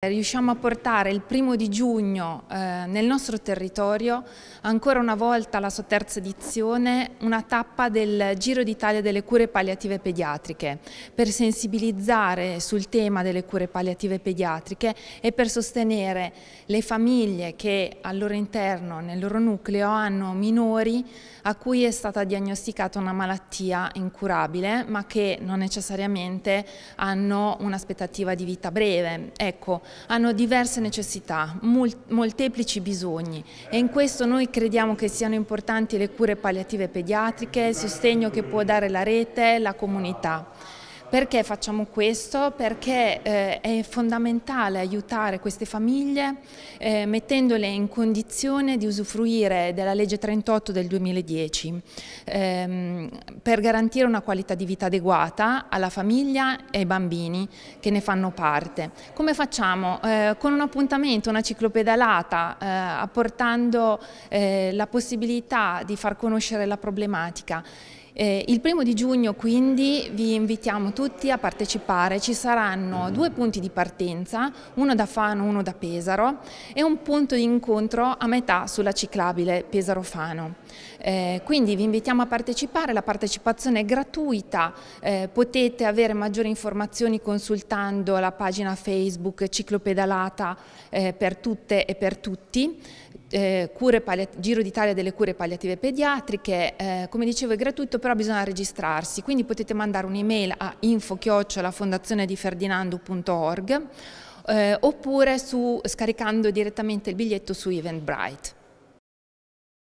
Riusciamo a portare il primo di giugno eh, nel nostro territorio, ancora una volta la sua terza edizione, una tappa del Giro d'Italia delle cure palliative pediatriche per sensibilizzare sul tema delle cure palliative pediatriche e per sostenere le famiglie che al loro interno, nel loro nucleo, hanno minori a cui è stata diagnosticata una malattia incurabile ma che non necessariamente hanno un'aspettativa di vita breve. Ecco, hanno diverse necessità, molteplici bisogni e in questo noi crediamo che siano importanti le cure palliative pediatriche, il sostegno che può dare la rete, la comunità. Perché facciamo questo? Perché eh, è fondamentale aiutare queste famiglie eh, mettendole in condizione di usufruire della legge 38 del 2010 ehm, per garantire una qualità di vita adeguata alla famiglia e ai bambini che ne fanno parte. Come facciamo? Eh, con un appuntamento, una ciclopedalata, eh, apportando eh, la possibilità di far conoscere la problematica eh, il primo di giugno quindi vi invitiamo tutti a partecipare, ci saranno mm-hmm. due punti di partenza, uno da Fano, uno da Pesaro e un punto di incontro a metà sulla ciclabile Pesaro-Fano. Eh, quindi vi invitiamo a partecipare, la partecipazione è gratuita, eh, potete avere maggiori informazioni consultando la pagina Facebook Ciclopedalata eh, per tutte e per tutti. Eh, Giro d'Italia delle cure palliative pediatriche, eh, come dicevo è gratuito però bisogna registrarsi, quindi potete mandare un'email a info-ferdinando.org eh, oppure su, scaricando direttamente il biglietto su Eventbrite.